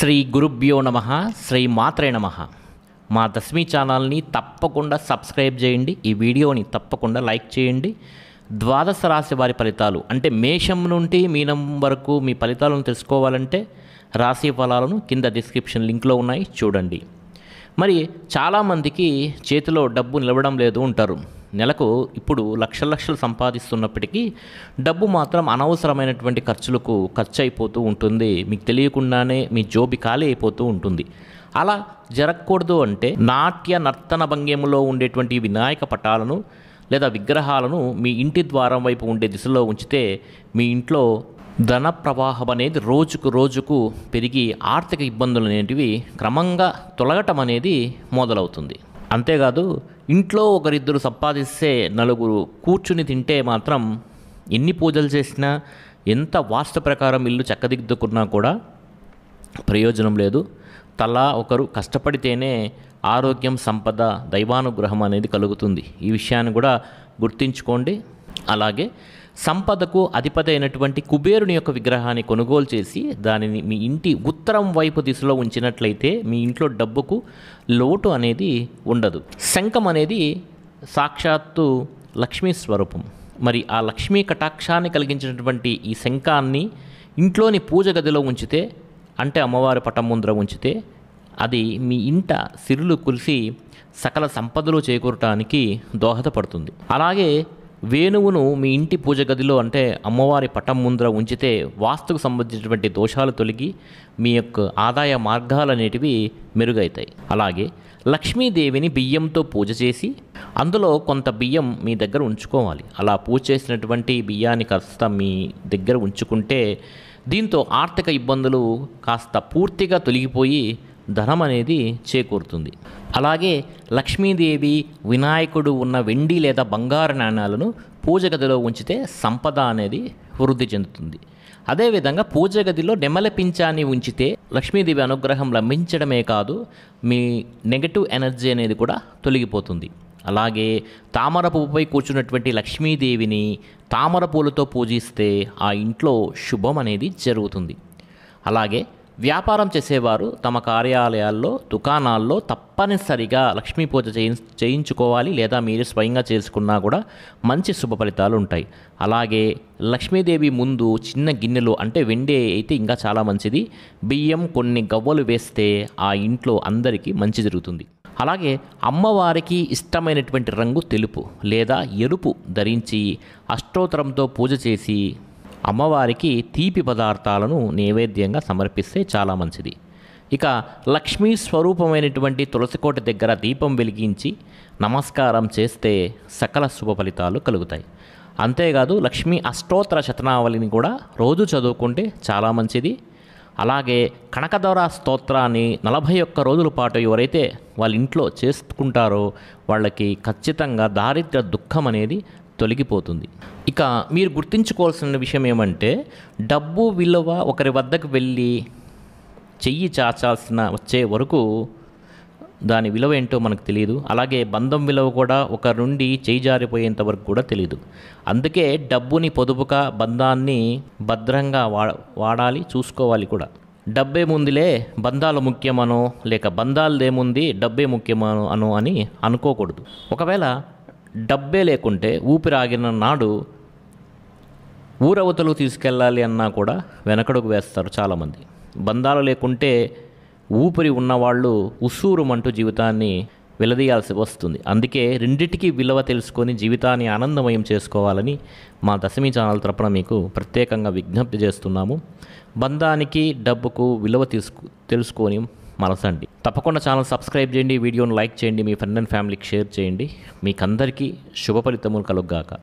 శ్రీ గురుభ్యో నమ శ్రీ మాత్రే నమ మా దశమి ఛానల్ని తప్పకుండా సబ్స్క్రైబ్ చేయండి ఈ వీడియోని తప్పకుండా లైక్ చేయండి ద్వాదశ రాశి వారి ఫలితాలు అంటే మేషం నుండి మీనం వరకు మీ ఫలితాలను తెలుసుకోవాలంటే రాశి ఫలాలను కింద డిస్క్రిప్షన్ లింక్లో ఉన్నాయి చూడండి మరి చాలామందికి చేతిలో డబ్బు నిలవడం లేదు ఉంటారు నెలకు ఇప్పుడు లక్షల లక్షలు సంపాదిస్తున్నప్పటికీ డబ్బు మాత్రం అనవసరమైనటువంటి ఖర్చులకు ఖర్చు అయిపోతూ ఉంటుంది మీకు తెలియకుండానే మీ జోబి ఖాళీ అయిపోతూ ఉంటుంది అలా జరగకూడదు అంటే నాట్య నర్తన భంగ్యములో ఉండేటువంటి వినాయక పటాలను లేదా విగ్రహాలను మీ ఇంటి ద్వారం వైపు ఉండే దిశలో ఉంచితే మీ ఇంట్లో ధన ప్రవాహం అనేది రోజుకు రోజుకు పెరిగి ఆర్థిక ఇబ్బందులు అనేటివి క్రమంగా తొలగటం అనేది మొదలవుతుంది అంతేకాదు ఇంట్లో ఒకరిద్దరు సంపాదిస్తే నలుగురు కూర్చుని తింటే మాత్రం ఎన్ని పూజలు చేసినా ఎంత వాస్తు ప్రకారం ఇల్లు చక్కదిద్దుకున్నా కూడా ప్రయోజనం లేదు తలా ఒకరు కష్టపడితేనే ఆరోగ్యం సంపద దైవానుగ్రహం అనేది కలుగుతుంది ఈ విషయాన్ని కూడా గుర్తించుకోండి అలాగే సంపదకు అధిపతి అయినటువంటి కుబేరుని యొక్క విగ్రహాన్ని కొనుగోలు చేసి దానిని మీ ఇంటి ఉత్తరం వైపు దిశలో ఉంచినట్లయితే మీ ఇంట్లో డబ్బుకు లోటు అనేది ఉండదు శంఖం అనేది సాక్షాత్తు లక్ష్మీ స్వరూపం మరి ఆ లక్ష్మీ కటాక్షాన్ని కలిగించినటువంటి ఈ శంఖాన్ని ఇంట్లోని పూజ గదిలో ఉంచితే అంటే అమ్మవారి పటం ముందర ఉంచితే అది మీ ఇంట సిరులు కులిసి సకల సంపదలు చేకూరటానికి దోహదపడుతుంది అలాగే వేణువును మీ ఇంటి పూజ గదిలో అంటే అమ్మవారి పటం ముందర ఉంచితే వాస్తుకు సంబంధించినటువంటి దోషాలు తొలగి మీ యొక్క ఆదాయ మార్గాలు అనేటివి మెరుగైతాయి అలాగే లక్ష్మీదేవిని బియ్యంతో పూజ చేసి అందులో కొంత బియ్యం మీ దగ్గర ఉంచుకోవాలి అలా పూజ చేసినటువంటి బియ్యాన్ని కాస్త మీ దగ్గర ఉంచుకుంటే దీంతో ఆర్థిక ఇబ్బందులు కాస్త పూర్తిగా తొలగిపోయి ధనం అనేది చేకూరుతుంది అలాగే లక్ష్మీదేవి వినాయకుడు ఉన్న వెండి లేదా బంగారు నాణ్యాలను పూజ గదిలో ఉంచితే సంపద అనేది వృద్ధి చెందుతుంది అదేవిధంగా పూజ గదిలో నెమల పింఛాన్ని ఉంచితే లక్ష్మీదేవి అనుగ్రహం లభించడమే కాదు మీ నెగటివ్ ఎనర్జీ అనేది కూడా తొలగిపోతుంది అలాగే తామర పువ్వుపై కూర్చున్నటువంటి లక్ష్మీదేవిని తామర పూలతో పూజిస్తే ఆ ఇంట్లో శుభం అనేది జరుగుతుంది అలాగే వ్యాపారం చేసేవారు తమ కార్యాలయాల్లో దుకాణాల్లో తప్పనిసరిగా లక్ష్మీ పూజ చేయి చేయించుకోవాలి లేదా మీరు స్వయంగా చేసుకున్నా కూడా మంచి శుభ ఫలితాలు ఉంటాయి అలాగే లక్ష్మీదేవి ముందు చిన్న గిన్నెలు అంటే వెండి అయితే ఇంకా చాలా మంచిది బియ్యం కొన్ని గవ్వలు వేస్తే ఆ ఇంట్లో అందరికీ మంచి జరుగుతుంది అలాగే అమ్మవారికి ఇష్టమైనటువంటి రంగు తెలుపు లేదా ఎరుపు ధరించి అష్టోత్తరంతో పూజ చేసి అమ్మవారికి తీపి పదార్థాలను నైవేద్యంగా సమర్పిస్తే చాలా మంచిది ఇక లక్ష్మీ స్వరూపమైనటువంటి తులసికోట దగ్గర దీపం వెలిగించి నమస్కారం చేస్తే సకల శుభ ఫలితాలు కలుగుతాయి అంతేకాదు లక్ష్మీ అష్టోత్తర శతనావళిని కూడా రోజు చదువుకుంటే చాలా మంచిది అలాగే కనకదవర స్తోత్రాన్ని నలభై ఒక్క రోజుల పాటు ఎవరైతే వాళ్ళ ఇంట్లో చేసుకుంటారో వాళ్ళకి ఖచ్చితంగా దారిద్ర దుఃఖం అనేది తొలగిపోతుంది ఇక మీరు గుర్తుంచుకోవాల్సిన విషయం ఏమంటే డబ్బు విలువ ఒకరి వద్దకు వెళ్ళి చెయ్యి చాచాల్సిన వచ్చే వరకు దాని విలువ ఏంటో మనకు తెలియదు అలాగే బంధం విలువ కూడా ఒకరి నుండి చేయి జారిపోయేంత వరకు కూడా తెలియదు అందుకే డబ్బుని పొదుపుగా బంధాన్ని భద్రంగా వాడాలి చూసుకోవాలి కూడా డబ్బే ముందులే బంధాలు ముఖ్యమనో లేక బంధాలు ఏముంది డబ్బే ముఖ్యమనో అని అనుకోకూడదు ఒకవేళ డబ్బే లేకుంటే ఊపిరాగిన నాడు ఊరవతలు తీసుకెళ్ళాలి అన్నా కూడా వెనకడుగు వేస్తారు చాలామంది బంధాలు లేకుంటే ఊపిరి ఉన్నవాళ్ళు ఉసూరుమంటూ జీవితాన్ని వెలదీయాల్సి వస్తుంది అందుకే రెండిటికీ విలువ తెలుసుకొని జీవితాన్ని ఆనందమయం చేసుకోవాలని మా దశమి ఛానల్ తరపున మీకు ప్రత్యేకంగా విజ్ఞప్తి చేస్తున్నాము బంధానికి డబ్బుకు విలువ తీసుకు తెలుసుకొని మలసండి తప్పకుండా ఛానల్ సబ్స్క్రైబ్ చేయండి వీడియోను లైక్ చేయండి మీ ఫ్రెండ్ అండ్ ఫ్యామిలీకి షేర్ చేయండి మీకందరికీ శుభ ఫలితములు కలుగ్గాక